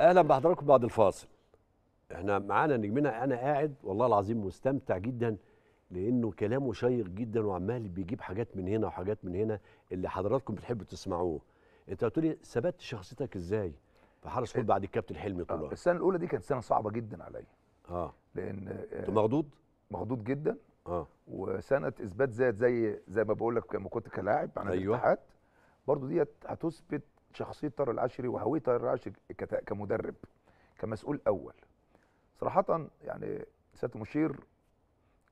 اهلا بحضراتكم بعد الفاصل احنا معانا نجمنا انا قاعد والله العظيم مستمتع جدا لانه كلامه شيق جدا وعمال بيجيب حاجات من هنا وحاجات من هنا اللي حضراتكم بتحبوا تسمعوه انت هتقول لي ثبت شخصيتك ازاي في حرس حدود إيه. بعد الكابتن حلمي طلع آه السنه الاولى دي كانت سنه صعبه جدا عليا اه لان كنت آه، مخضوض مخضوض جدا اه وسنه اثبات ذات زي زي ما بقول لك لما كنت كلاعب عن أيوة. الاتحاد برضه ديت هتثبت شخصيه طارق العشري وهويه طارق العشري كمدرب كمسؤول اول صراحه يعني سياده المشير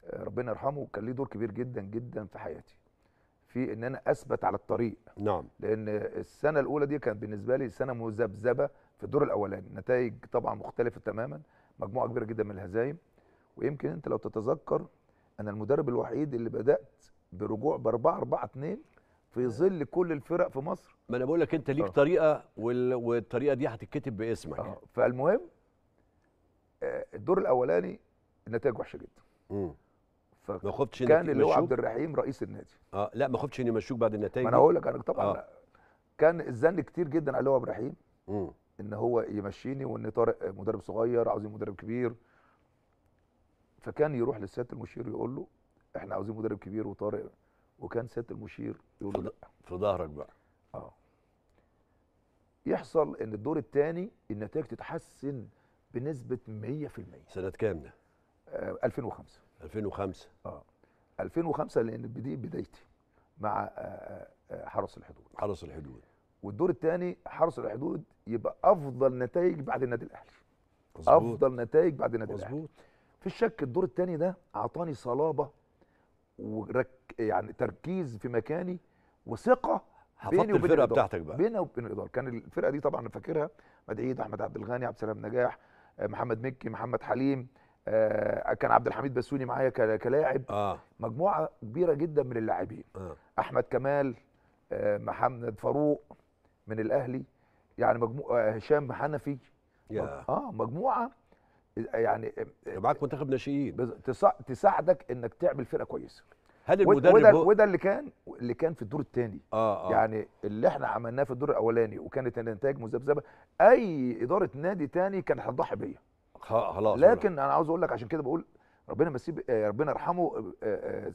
آه، ربنا يرحمه كان ليه دور كبير جدا جدا في حياتي في ان انا اثبت على الطريق نعم لان السنه الاولى دي كانت بالنسبه لي سنه مذبذبه في الدور الاولاني نتائج طبعا مختلفه تماما مجموعه كبيره جدا من الهزايم ويمكن انت لو تتذكر انا المدرب الوحيد اللي بدات برجوع ب 4 4 2 في ظل كل الفرق في مصر ما انا بقول لك انت ليك أوه. طريقه وال... والطريقه دي هتتكتب باسمك أه. فالمهم آه، الدور الاولاني النتائج وحشه جدا امم ما خفتش كان اللي هو عبد الرحيم رئيس النادي اه لا ما خفتش ان يمشوك بعد النتائج ما انا اقول لك انا طبعا أوه. كان الزن كتير جدا على هو عبد الرحيم ان هو يمشيني وان طارق مدرب صغير عاوزين مدرب كبير فكان يروح للسياده المشير يقول له احنا عاوزين مدرب كبير وطارق وكان سياده المشير يقول له لا في ظهرك بقى اه يحصل ان الدور الثاني النتائج تتحسن بنسبه 100% سنه كام ده؟ آه 2005 2005 اه 2005 لان دي بدايتي مع آه،, آه آه حرس الحدود حرس الحدود والدور الثاني حرس الحدود يبقى افضل نتائج بعد النادي الاهلي مظبوط افضل نتائج بعد النادي الاهلي مظبوط في الشك الدور الثاني ده اعطاني صلابه ورك يعني تركيز في مكاني وثقه بيني وبين الفرقه بتاعتك بقى بيني وبين الاداره كان الفرقه دي طبعا فاكرها مدعيد احمد عبد الغني عبد السلام نجاح آه، محمد مكي محمد حليم آه كان عبد الحميد بسوني معايا كلاعب آه. مجموعه كبيره جدا من اللاعبين آه. احمد كمال آه محمد فاروق من الاهلي يعني مجموعه آه، هشام حنفي yeah. اه مجموعه يعني آه، آه، معاك منتخب ناشئين تساعدك انك تعمل فرقه كويسه هل المدرب وده, هو... وده اللي كان اللي كان في الدور الثاني آه آه. يعني اللي احنا عملناه في الدور الاولاني وكانت الانتاج مذبذبه اي اداره نادي ثاني كان هتضحي بيا خلاص لكن انا عاوز اقول لك عشان كده بقول ربنا مسيب آه، ربنا يرحمه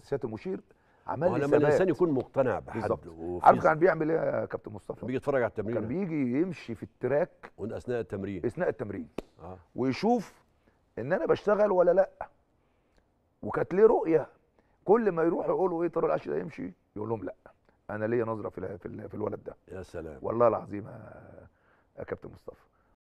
سياده المشير عمل لي لما الانسان يكون مقتنع بحد عارف كان بيعمل ايه يا كابتن مصطفى؟ بيجي يتفرج على التمرين كان بيجي يمشي في التراك اثناء التمرين اثناء التمرين آه. ويشوف ان انا بشتغل ولا لا وكانت ليه رؤيه كل ما يروحوا يقولوا ايه طارق العشري ده يمشي يقول لهم لا انا ليا نظره في في الولد ده يا سلام والله العظيم يا كابتن مصطفى